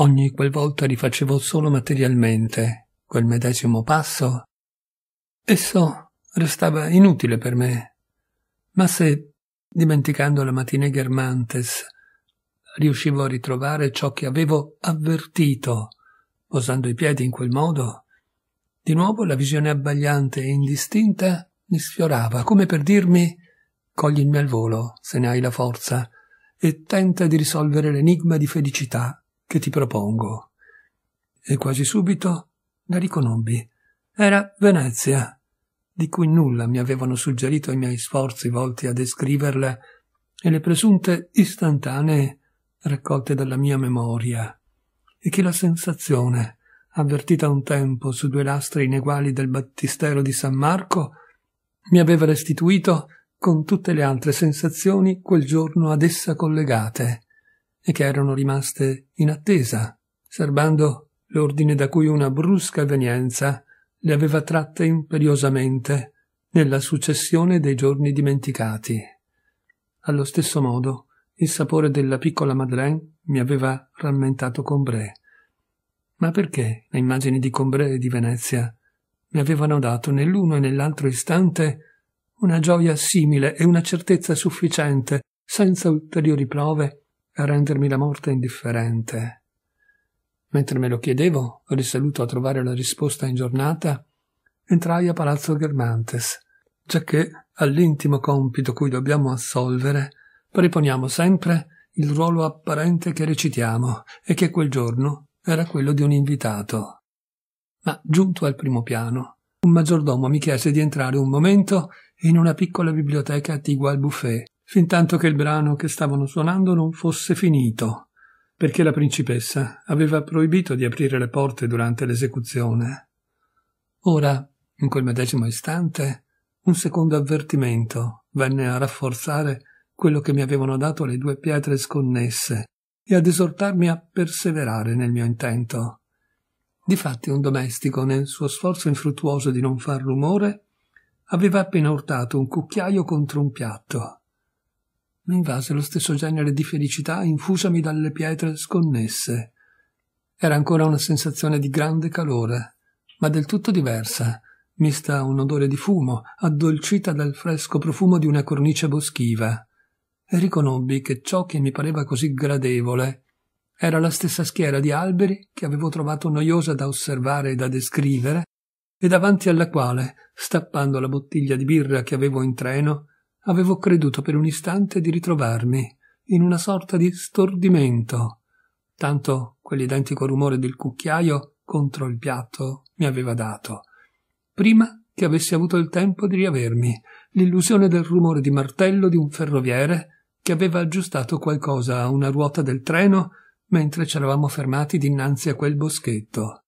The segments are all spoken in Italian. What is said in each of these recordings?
Ogni qualvolta rifacevo solo materialmente quel medesimo passo, esso restava inutile per me. Ma se, dimenticando la matine Germantes, riuscivo a ritrovare ciò che avevo avvertito, posando i piedi in quel modo, di nuovo la visione abbagliante e indistinta mi sfiorava, come per dirmi coglimi al volo, se ne hai la forza, e tenta di risolvere l'enigma di felicità che ti propongo. E quasi subito la riconobbi. Era Venezia, di cui nulla mi avevano suggerito i miei sforzi volti a descriverla e le presunte istantanee raccolte dalla mia memoria, e che la sensazione, avvertita un tempo su due lastre ineguali del battistero di San Marco, mi aveva restituito con tutte le altre sensazioni quel giorno ad essa collegate e che erano rimaste in attesa, serbando l'ordine da cui una brusca evenienza le aveva tratte imperiosamente nella successione dei giorni dimenticati. Allo stesso modo, il sapore della piccola Madeleine mi aveva rammentato Combré. Ma perché le immagini di Combré e di Venezia mi avevano dato nell'uno e nell'altro istante una gioia simile e una certezza sufficiente, senza ulteriori prove, a rendermi la morte indifferente. Mentre me lo chiedevo, risaluto a trovare la risposta in giornata, entrai a Palazzo Germantes, giacché all'intimo compito cui dobbiamo assolvere preponiamo sempre il ruolo apparente che recitiamo e che quel giorno era quello di un invitato. Ma giunto al primo piano, un maggiordomo mi chiese di entrare un momento in una piccola biblioteca attigua al buffet fintanto che il brano che stavano suonando non fosse finito, perché la principessa aveva proibito di aprire le porte durante l'esecuzione. Ora, in quel medesimo istante, un secondo avvertimento venne a rafforzare quello che mi avevano dato le due pietre sconnesse e ad esortarmi a perseverare nel mio intento. Difatti un domestico, nel suo sforzo infruttuoso di non far rumore, aveva appena urtato un cucchiaio contro un piatto mi invase lo stesso genere di felicità infusami dalle pietre sconnesse. Era ancora una sensazione di grande calore, ma del tutto diversa, mista a un odore di fumo, addolcita dal fresco profumo di una cornice boschiva. E riconobbi che ciò che mi pareva così gradevole era la stessa schiera di alberi che avevo trovato noiosa da osservare e da descrivere, e davanti alla quale, stappando la bottiglia di birra che avevo in treno, avevo creduto per un istante di ritrovarmi in una sorta di stordimento, tanto quell'identico rumore del cucchiaio contro il piatto mi aveva dato. Prima che avessi avuto il tempo di riavermi, l'illusione del rumore di martello di un ferroviere che aveva aggiustato qualcosa a una ruota del treno mentre ci eravamo fermati dinanzi a quel boschetto.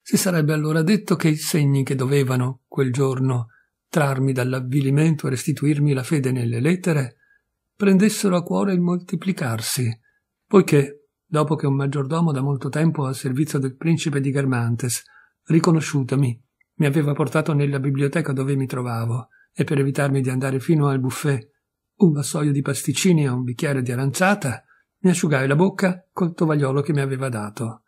Si sarebbe allora detto che i segni che dovevano, quel giorno, trarmi dall'avvilimento e restituirmi la fede nelle lettere, prendessero a cuore il moltiplicarsi, poiché, dopo che un maggiordomo da molto tempo al servizio del principe di Germantes, riconosciutami, mi aveva portato nella biblioteca dove mi trovavo, e per evitarmi di andare fino al buffet un vassoio di pasticcini e un bicchiere di aranciata, mi asciugai la bocca col tovagliolo che mi aveva dato.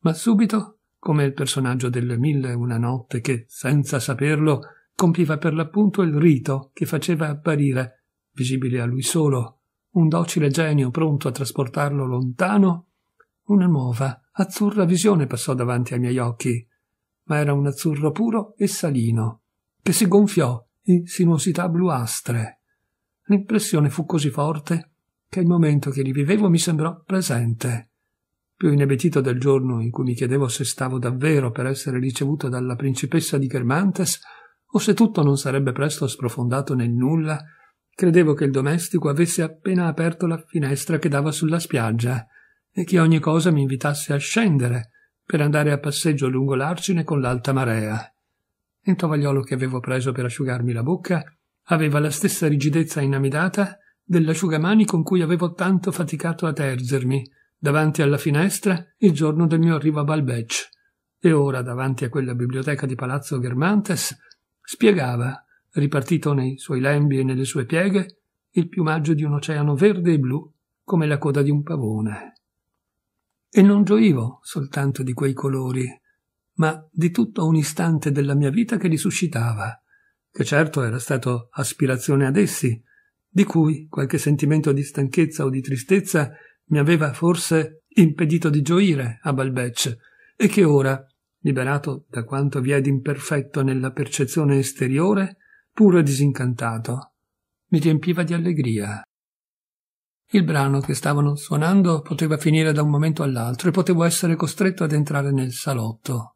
Ma subito, come il personaggio delle mille e una notte che, senza saperlo, compiva per l'appunto il rito che faceva apparire, visibile a lui solo, un docile genio pronto a trasportarlo lontano, una nuova, azzurra visione passò davanti ai miei occhi, ma era un azzurro puro e salino, che si gonfiò in sinuosità bluastre. L'impressione fu così forte che il momento che rivivevo mi sembrò presente. Più inebetito del giorno in cui mi chiedevo se stavo davvero per essere ricevuto dalla principessa di Germantes, o se tutto non sarebbe presto sprofondato nel nulla, credevo che il domestico avesse appena aperto la finestra che dava sulla spiaggia e che ogni cosa mi invitasse a scendere per andare a passeggio lungo l'arcine con l'alta marea. Il tovagliolo che avevo preso per asciugarmi la bocca aveva la stessa rigidezza inamidata dell'asciugamani con cui avevo tanto faticato a tergermi davanti alla finestra il giorno del mio arrivo a Balbec. E ora, davanti a quella biblioteca di Palazzo Germantes, spiegava, ripartito nei suoi lembi e nelle sue pieghe, il piumaggio di un oceano verde e blu come la coda di un pavone. E non gioivo soltanto di quei colori, ma di tutto un istante della mia vita che li suscitava, che certo era stato aspirazione ad essi, di cui qualche sentimento di stanchezza o di tristezza mi aveva forse impedito di gioire a Balbec, e che ora, liberato da quanto vi è d'imperfetto nella percezione esteriore, puro e disincantato, mi riempiva di allegria. Il brano che stavano suonando poteva finire da un momento all'altro e potevo essere costretto ad entrare nel salotto.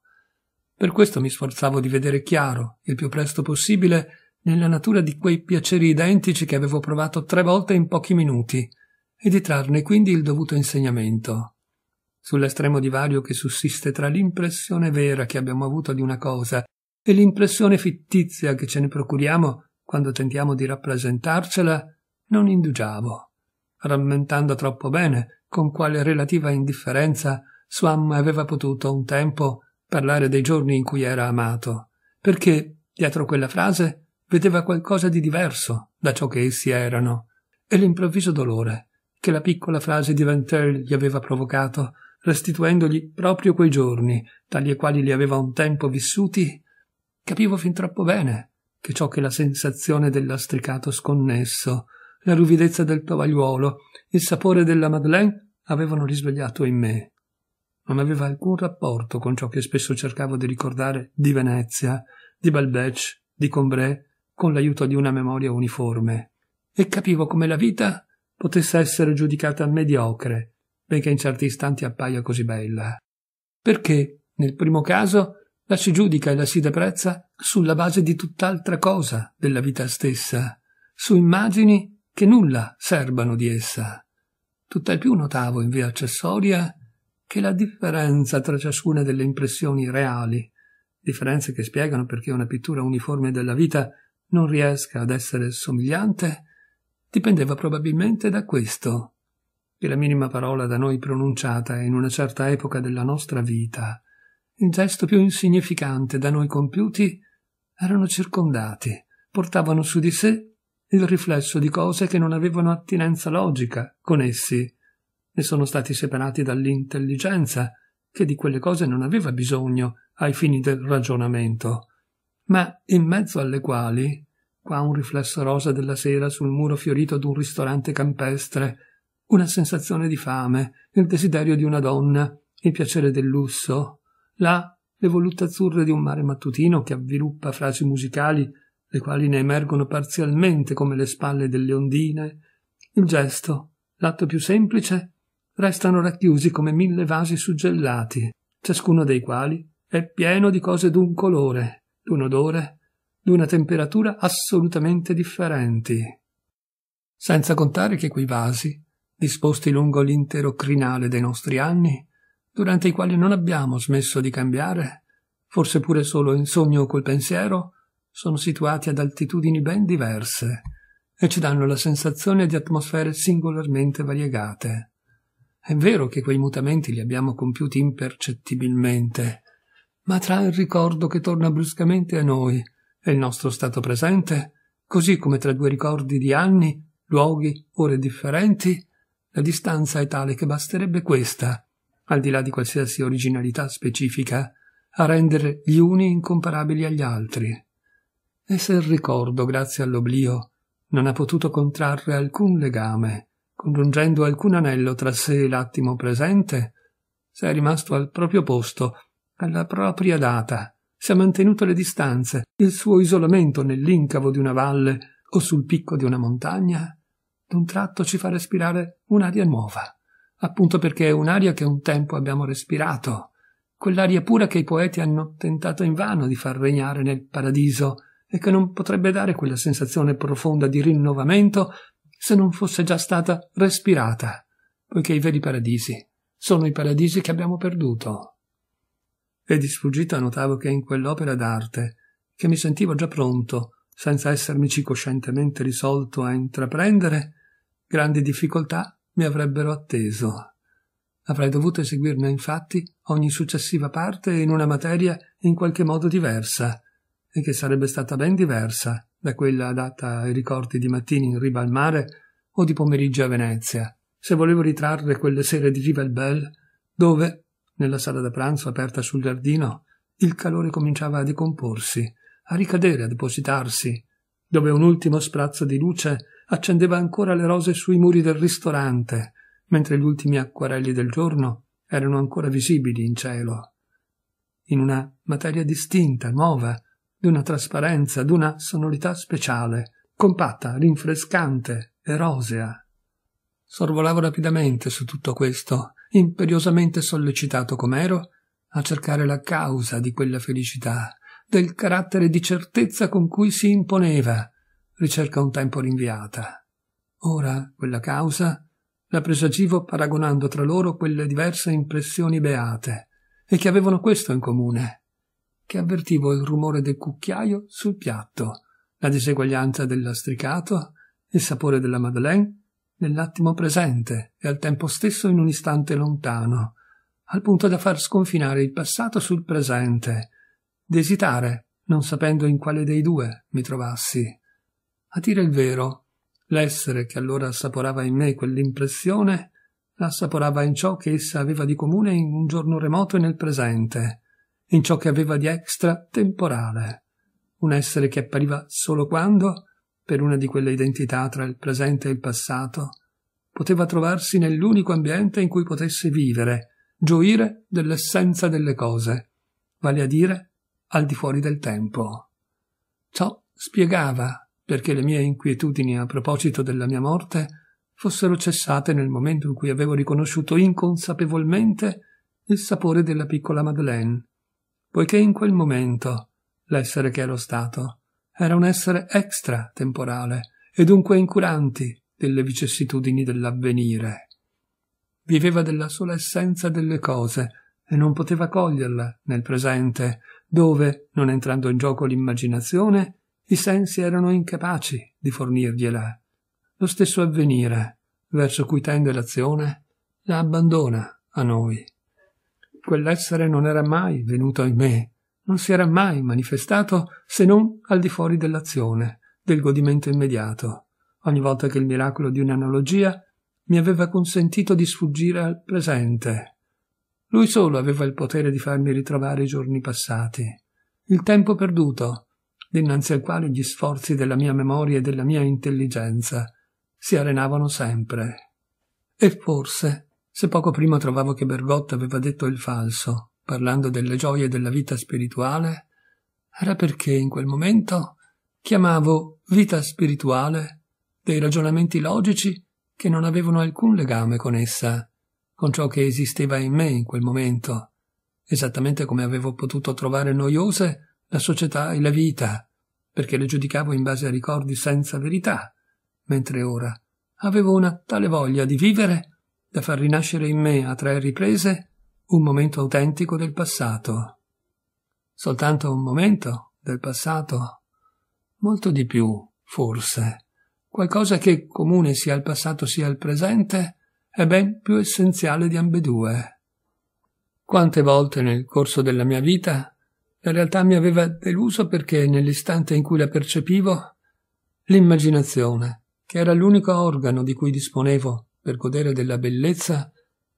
Per questo mi sforzavo di vedere chiaro, il più presto possibile, nella natura di quei piaceri identici che avevo provato tre volte in pochi minuti, e di trarne quindi il dovuto insegnamento sull'estremo divario che sussiste tra l'impressione vera che abbiamo avuto di una cosa e l'impressione fittizia che ce ne procuriamo quando tentiamo di rappresentarcela, non indugiavo, rammentando troppo bene con quale relativa indifferenza Swam aveva potuto un tempo parlare dei giorni in cui era amato, perché dietro quella frase vedeva qualcosa di diverso da ciò che essi erano, e l'improvviso dolore che la piccola frase di Ventel gli aveva provocato restituendogli proprio quei giorni, tali e quali li aveva un tempo vissuti, capivo fin troppo bene che ciò che la sensazione del lastricato sconnesso, la ruvidezza del tovagliuolo, il sapore della Madeleine avevano risvegliato in me. Non aveva alcun rapporto con ciò che spesso cercavo di ricordare di Venezia, di Balbec, di Combray, con l'aiuto di una memoria uniforme. E capivo come la vita potesse essere giudicata mediocre perché in certi istanti appaia così bella. Perché, nel primo caso, la si giudica e la si deprezza sulla base di tutt'altra cosa della vita stessa, su immagini che nulla serbano di essa. Tutt'al più notavo in via accessoria che la differenza tra ciascuna delle impressioni reali, differenze che spiegano perché una pittura uniforme della vita non riesca ad essere somigliante, dipendeva probabilmente da questo che la minima parola da noi pronunciata in una certa epoca della nostra vita, il gesto più insignificante da noi compiuti, erano circondati, portavano su di sé il riflesso di cose che non avevano attinenza logica con essi, e sono stati separati dall'intelligenza, che di quelle cose non aveva bisogno ai fini del ragionamento, ma in mezzo alle quali, qua un riflesso rosa della sera sul muro fiorito d'un ristorante campestre, una sensazione di fame, il desiderio di una donna, il piacere del lusso, là le volute azzurre di un mare mattutino che avviluppa frasi musicali, le quali ne emergono parzialmente come le spalle delle ondine, il gesto, l'atto più semplice, restano racchiusi come mille vasi suggellati, ciascuno dei quali è pieno di cose d'un colore, d'un odore, d'una temperatura assolutamente differenti. Senza contare che quei vasi disposti lungo l'intero crinale dei nostri anni, durante i quali non abbiamo smesso di cambiare, forse pure solo in sogno o col pensiero, sono situati ad altitudini ben diverse e ci danno la sensazione di atmosfere singolarmente variegate. È vero che quei mutamenti li abbiamo compiuti impercettibilmente, ma tra il ricordo che torna bruscamente a noi e il nostro stato presente, così come tra due ricordi di anni, luoghi, ore differenti, la distanza è tale che basterebbe questa, al di là di qualsiasi originalità specifica, a rendere gli uni incomparabili agli altri. E se il ricordo, grazie all'oblio, non ha potuto contrarre alcun legame, congiungendo alcun anello tra sé e l'attimo presente, se è rimasto al proprio posto, alla propria data, se ha mantenuto le distanze, il suo isolamento nell'incavo di una valle o sul picco di una montagna, d'un tratto ci fa respirare un'aria nuova, appunto perché è un'aria che un tempo abbiamo respirato, quell'aria pura che i poeti hanno tentato invano di far regnare nel paradiso e che non potrebbe dare quella sensazione profonda di rinnovamento se non fosse già stata respirata, poiché i veri paradisi sono i paradisi che abbiamo perduto. E di sfuggita notavo che in quell'opera d'arte, che mi sentivo già pronto, senza essermici coscientemente risolto a intraprendere, Grandi difficoltà mi avrebbero atteso. Avrei dovuto eseguirne infatti ogni successiva parte in una materia in qualche modo diversa, e che sarebbe stata ben diversa da quella adatta ai ricordi di mattini in riva al mare o di pomeriggio a Venezia, se volevo ritrarre quelle sere di Rivelbel dove, nella sala da pranzo aperta sul giardino, il calore cominciava a decomporsi, a ricadere, a depositarsi, dove un ultimo sprazzo di luce accendeva ancora le rose sui muri del ristorante, mentre gli ultimi acquarelli del giorno erano ancora visibili in cielo, in una materia distinta, nuova, di una trasparenza, di una sonorità speciale, compatta, rinfrescante e rosea. Sorvolavo rapidamente su tutto questo, imperiosamente sollecitato com'ero a cercare la causa di quella felicità, del carattere di certezza con cui si imponeva, ricerca un tempo rinviata. Ora, quella causa, la presagivo paragonando tra loro quelle diverse impressioni beate, e che avevano questo in comune, che avvertivo il rumore del cucchiaio sul piatto, la diseguaglianza del lastricato, il sapore della Madeleine, nell'attimo presente e al tempo stesso in un istante lontano, al punto da far sconfinare il passato sul presente, d'esitare, non sapendo in quale dei due mi trovassi. A dire il vero, l'essere che allora assaporava in me quell'impressione l'assaporava in ciò che essa aveva di comune in un giorno remoto e nel presente, in ciò che aveva di extra temporale. Un essere che appariva solo quando, per una di quelle identità tra il presente e il passato, poteva trovarsi nell'unico ambiente in cui potesse vivere, gioire dell'essenza delle cose, vale a dire al di fuori del tempo. Ciò spiegava perché le mie inquietudini a proposito della mia morte fossero cessate nel momento in cui avevo riconosciuto inconsapevolmente il sapore della piccola Madeleine, poiché in quel momento l'essere che ero stato era un essere extratemporale e dunque incuranti delle vicissitudini dell'avvenire. Viveva della sola essenza delle cose e non poteva coglierla nel presente, dove, non entrando in gioco l'immaginazione, i sensi erano incapaci di fornirgliela. Lo stesso avvenire, verso cui tende l'azione, la abbandona a noi. Quell'essere non era mai venuto in me, non si era mai manifestato se non al di fuori dell'azione, del godimento immediato, ogni volta che il miracolo di un'analogia mi aveva consentito di sfuggire al presente. Lui solo aveva il potere di farmi ritrovare i giorni passati, il tempo perduto, dinanzi al quale gli sforzi della mia memoria e della mia intelligenza si arenavano sempre. E forse, se poco prima trovavo che Bergotta aveva detto il falso, parlando delle gioie della vita spirituale, era perché in quel momento chiamavo vita spirituale dei ragionamenti logici che non avevano alcun legame con essa, con ciò che esisteva in me in quel momento, esattamente come avevo potuto trovare noiose la società e la vita, perché le giudicavo in base a ricordi senza verità, mentre ora avevo una tale voglia di vivere da far rinascere in me a tre riprese un momento autentico del passato. Soltanto un momento del passato? Molto di più, forse. Qualcosa che comune sia al passato sia al presente è ben più essenziale di ambedue. Quante volte nel corso della mia vita la realtà mi aveva deluso perché, nell'istante in cui la percepivo, l'immaginazione, che era l'unico organo di cui disponevo per godere della bellezza,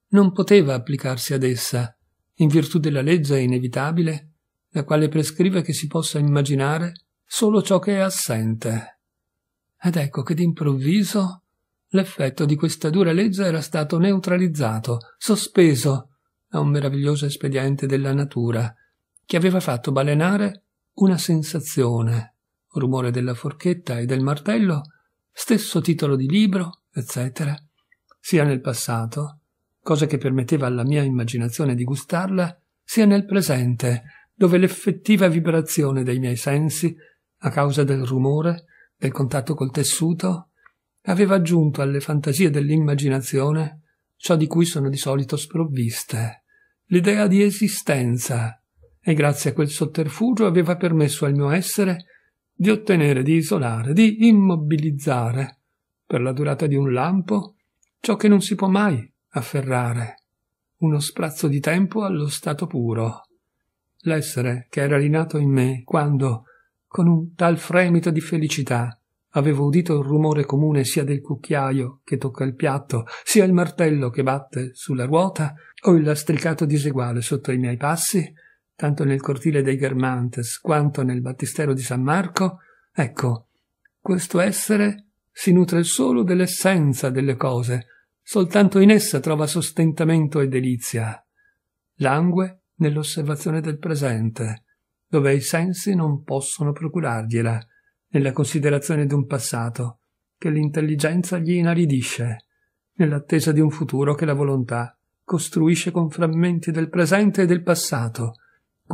non poteva applicarsi ad essa, in virtù della legge inevitabile, la quale prescrive che si possa immaginare solo ciò che è assente. Ed ecco che d'improvviso l'effetto di questa dura legge era stato neutralizzato, sospeso da un meraviglioso espediente della natura, che aveva fatto balenare una sensazione, rumore della forchetta e del martello, stesso titolo di libro, eccetera, sia nel passato, cosa che permetteva alla mia immaginazione di gustarla, sia nel presente, dove l'effettiva vibrazione dei miei sensi, a causa del rumore, del contatto col tessuto, aveva aggiunto alle fantasie dell'immaginazione ciò di cui sono di solito sprovviste, l'idea di esistenza, e grazie a quel sotterfugio aveva permesso al mio essere di ottenere, di isolare, di immobilizzare, per la durata di un lampo, ciò che non si può mai afferrare, uno sprazzo di tempo allo stato puro. L'essere che era rinato in me quando, con un tal fremito di felicità, avevo udito il rumore comune sia del cucchiaio che tocca il piatto, sia il martello che batte sulla ruota, o il lastricato diseguale sotto i miei passi, tanto nel cortile dei Germantes quanto nel battistero di San Marco, ecco, questo essere si nutre solo dell'essenza delle cose, soltanto in essa trova sostentamento e delizia. Langue nell'osservazione del presente, dove i sensi non possono procurargliela, nella considerazione di un passato che l'intelligenza gli inaridisce, nell'attesa di un futuro che la volontà costruisce con frammenti del presente e del passato,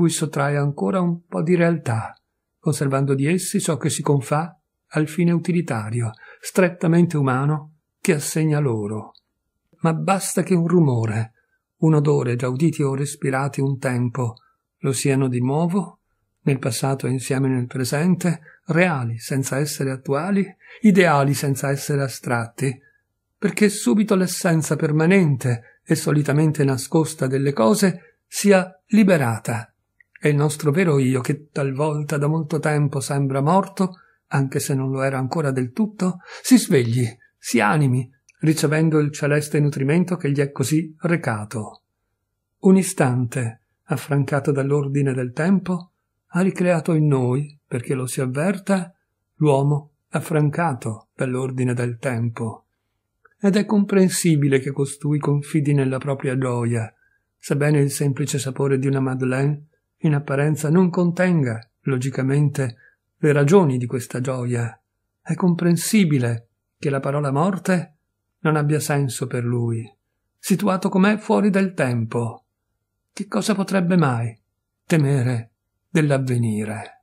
cui sottrae ancora un po' di realtà, conservando di essi ciò che si confà al fine utilitario, strettamente umano, che assegna loro. Ma basta che un rumore, un odore già uditi o respirati un tempo, lo siano di nuovo, nel passato e insieme nel presente, reali senza essere attuali, ideali senza essere astratti, perché subito l'essenza permanente e solitamente nascosta delle cose sia liberata e il nostro vero io che talvolta da molto tempo sembra morto, anche se non lo era ancora del tutto, si svegli, si animi, ricevendo il celeste nutrimento che gli è così recato. Un istante, affrancato dall'ordine del tempo, ha ricreato in noi, perché lo si avverta, l'uomo affrancato dall'ordine del tempo. Ed è comprensibile che costui confidi nella propria gioia, sebbene il semplice sapore di una Madeleine in apparenza non contenga, logicamente, le ragioni di questa gioia. È comprensibile che la parola morte non abbia senso per lui, situato com'è fuori dal tempo. Che cosa potrebbe mai temere dell'avvenire?